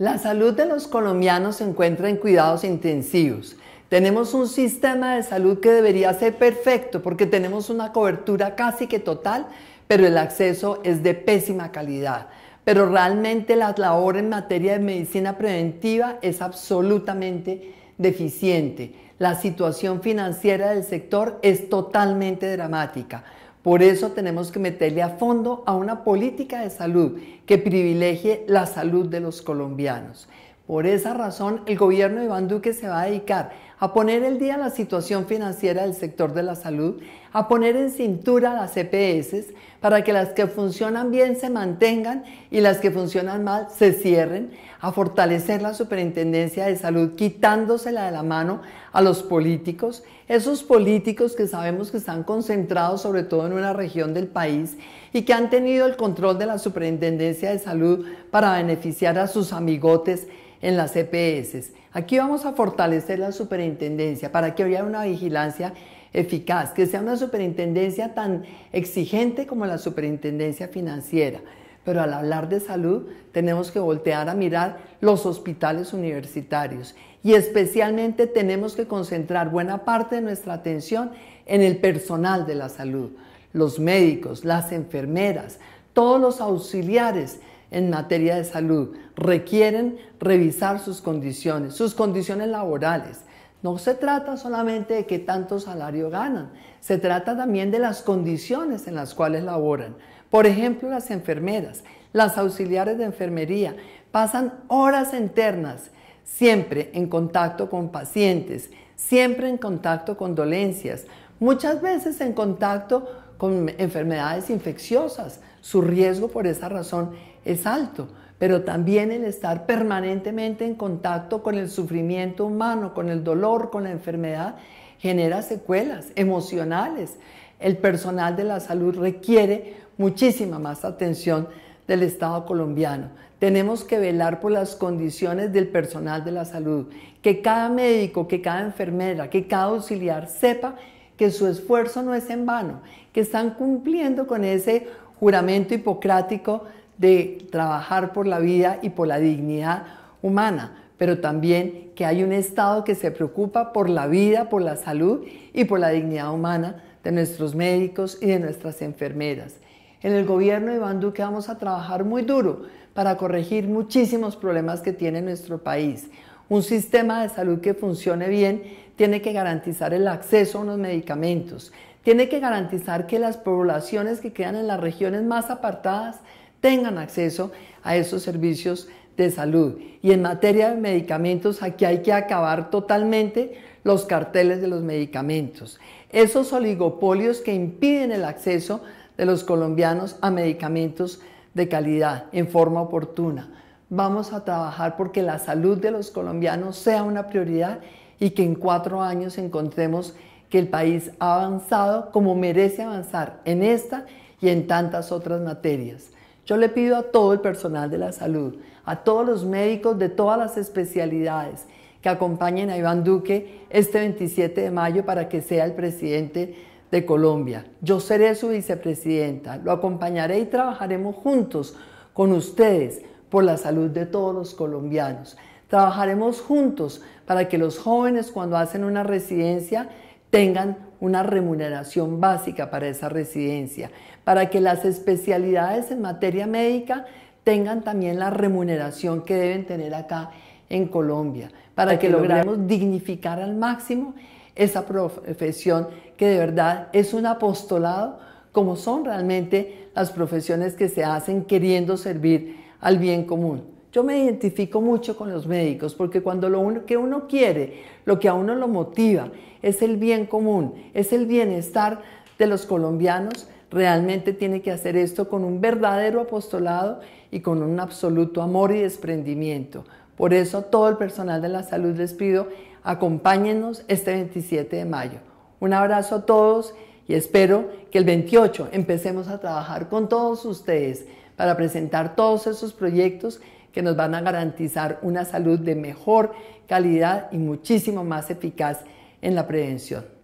La salud de los colombianos se encuentra en cuidados intensivos. Tenemos un sistema de salud que debería ser perfecto porque tenemos una cobertura casi que total, pero el acceso es de pésima calidad. Pero realmente la labor en materia de medicina preventiva es absolutamente deficiente. La situación financiera del sector es totalmente dramática. Por eso tenemos que meterle a fondo a una política de salud que privilegie la salud de los colombianos. Por esa razón, el gobierno de Iván Duque se va a dedicar a poner el día la situación financiera del sector de la salud, a poner en cintura las EPS para que las que funcionan bien se mantengan y las que funcionan mal se cierren, a fortalecer la superintendencia de salud quitándosela de la mano a los políticos, esos políticos que sabemos que están concentrados sobre todo en una región del país y que han tenido el control de la superintendencia de salud para beneficiar a sus amigotes en las EPS. Aquí vamos a fortalecer la superintendencia para que haya una vigilancia eficaz, que sea una superintendencia tan exigente como la superintendencia financiera. Pero al hablar de salud tenemos que voltear a mirar los hospitales universitarios y especialmente tenemos que concentrar buena parte de nuestra atención en el personal de la salud, los médicos, las enfermeras, todos los auxiliares en materia de salud requieren revisar sus condiciones, sus condiciones laborales. No se trata solamente de qué tanto salario ganan, se trata también de las condiciones en las cuales laboran. Por ejemplo, las enfermeras, las auxiliares de enfermería pasan horas internas, siempre en contacto con pacientes, siempre en contacto con dolencias, muchas veces en contacto con enfermedades infecciosas. Su riesgo por esa razón es alto, pero también el estar permanentemente en contacto con el sufrimiento humano, con el dolor, con la enfermedad, genera secuelas emocionales. El personal de la salud requiere muchísima más atención del Estado colombiano. Tenemos que velar por las condiciones del personal de la salud, que cada médico, que cada enfermera, que cada auxiliar sepa que su esfuerzo no es en vano, que están cumpliendo con ese juramento hipocrático de trabajar por la vida y por la dignidad humana, pero también que hay un Estado que se preocupa por la vida, por la salud y por la dignidad humana de nuestros médicos y de nuestras enfermeras. En el gobierno de Iván vamos a trabajar muy duro para corregir muchísimos problemas que tiene nuestro país. Un sistema de salud que funcione bien tiene que garantizar el acceso a unos medicamentos, tiene que garantizar que las poblaciones que quedan en las regiones más apartadas tengan acceso a esos servicios de salud. Y en materia de medicamentos, aquí hay que acabar totalmente los carteles de los medicamentos. Esos oligopolios que impiden el acceso de los colombianos a medicamentos de calidad en forma oportuna. Vamos a trabajar porque la salud de los colombianos sea una prioridad y que en cuatro años encontremos que el país ha avanzado como merece avanzar en esta y en tantas otras materias. Yo le pido a todo el personal de la salud, a todos los médicos de todas las especialidades que acompañen a Iván Duque este 27 de mayo para que sea el presidente de Colombia. Yo seré su vicepresidenta, lo acompañaré y trabajaremos juntos con ustedes por la salud de todos los colombianos. Trabajaremos juntos para que los jóvenes cuando hacen una residencia tengan una remuneración básica para esa residencia, para que las especialidades en materia médica tengan también la remuneración que deben tener acá en Colombia, para que, logremos dignificar al máximo esa profesión que de verdad es un apostolado, como son realmente las profesiones que se hacen queriendo servir al bien común. Yo me identifico mucho con los médicos porque cuando lo que uno quiere, lo que a uno lo motiva, es el bien común, es el bienestar de los colombianos, realmente tiene que hacer esto con un verdadero apostolado y con un absoluto amor y desprendimiento. Por eso todo el personal de la salud les pido, acompáñenos este 27 de mayo. Un abrazo a todos y espero que el 28 empecemos a trabajar con todos ustedes para presentar todos esos proyectos que nos van a garantizar una salud de mejor calidad y muchísimo más eficaz en la prevención.